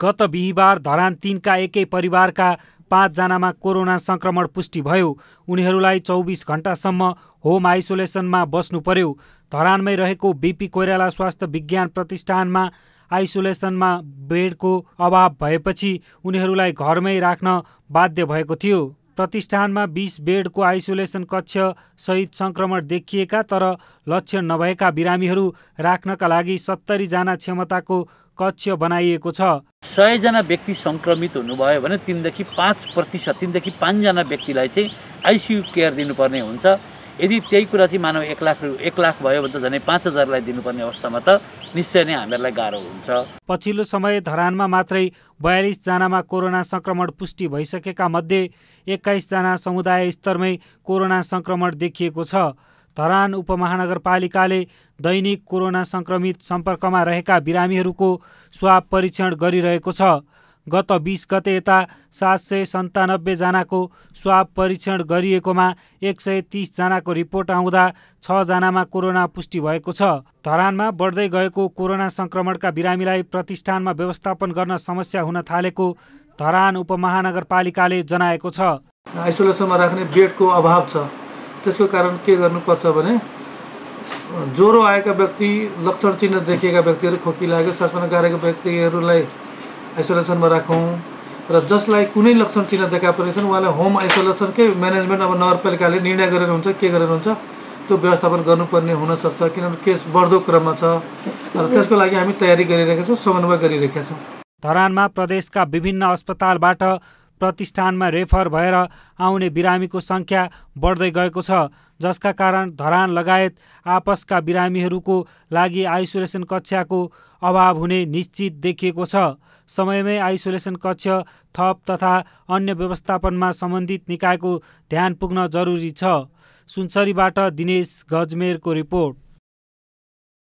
गत बिहिबार धरान तिनका एकै परिवारका पाँचजनामा कोरोना सङ्क्रमण पुष्टि भयो उनीहरूलाई चौबिस घन्टासम्म होम आइसोलेसनमा बस्नु पर्यो धरानमै रहेको बिपी कोइराला स्वास्थ्य विज्ञान प्रतिष्ठानमा आइसोलेसनमा बेडको अभाव भएपछि उनीहरूलाई घरमै राख्न बाध्य भएको थियो प्रतिष्ठानमा बिस बेडको आइसोलेसन कक्ष सहित सङ्क्रमण देखिएका तर लक्षण नभएका बिरामीहरू राख्नका लागि सत्तरीजना क्षमताको कक्ष बनाइएको छ सयजना व्यक्ति सङ्क्रमित हुनुभयो भने तिनदेखि पाँच प्रतिशत तिनदेखि पाँचजना व्यक्तिलाई चाहिँ आइसियु केयर दिनुपर्ने हुन्छ यदि त्यही कुरा चाहिँ मानव एक लाख एक लाख भयो भने त झन् पाँच हजारलाई दिनुपर्ने अवस्थामा त निश्चय नै हामीहरूलाई गाह्रो हुन्छ पछिल्लो समय धरानमा मात्रै बयालिसजनामा कोरोना सङ्क्रमण पुष्टि भइसकेका मध्ये एक्काइसजना समुदाय स्तरमै कोरोना सङ्क्रमण देखिएको छ धरान उपमहानगरपालिकाले दैनिक कोरोना सङ्क्रमित सम्पर्कमा रहेका बिरामीहरूको स्वाब परीक्षण गरिरहेको छ गत बिस गते यता सात सय सन्तानब्बेजनाको स्वाब परीक्षण गरिएकोमा एक सय तिसजनाको रिपोर्ट आउँदा छजनामा कोरोना पुष्टि भएको छ धरानमा बढ्दै गएको कोरोना सङ्क्रमणका बिरामीलाई प्रतिष्ठानमा व्यवस्थापन गर्न समस्या हुन थालेको धरान उपमहानगरपालिकाले जनाएको छ आइसोलेसनमा राख्ने बेडको अभाव छ त्यसको कारण के गर्नुपर्छ भने ज्वरो आएका व्यक्ति लक्षण चिन्ह देखिएका व्यक्तिहरू खोकी लाग्यो सासमा गाह्रेको व्यक्तिहरूलाई आइसोलेसनमा राखौँ र जसलाई कुनै लक्षण चिन्ह देखा परेको छन् उहाँलाई होम आइसोलेसनकै म्यानेजमेन्ट अब नगरपालिकाले निर्णय गरेर हुन्छ के गरेर हुन्छ त्यो व्यवस्थापन गर्नुपर्ने हुनसक्छ किनभने केस बढ्दो क्रममा छ र त्यसको लागि हामी तयारी गरिरहेका छौँ समन्वय गरिरहेका छौँ धरानमा प्रदेशका विभिन्न अस्पतालबाट प्रतिष्ठानमा रेफर भएर आउने बिरामीको सङ्ख्या बढ्दै गएको छ जसका कारण धरान लगायत आपसका बिरामीहरूको लागि आइसोलेसन कक्षाको अभाव हुने निश्चित देखिएको छ समयमै आइसोलेसन कक्ष थप तथा अन्य व्यवस्थापनमा सम्बन्धित निकायको ध्यान पुग्न जरुरी छ सुनसरीबाट दिनेश गजमेरको रिपोर्ट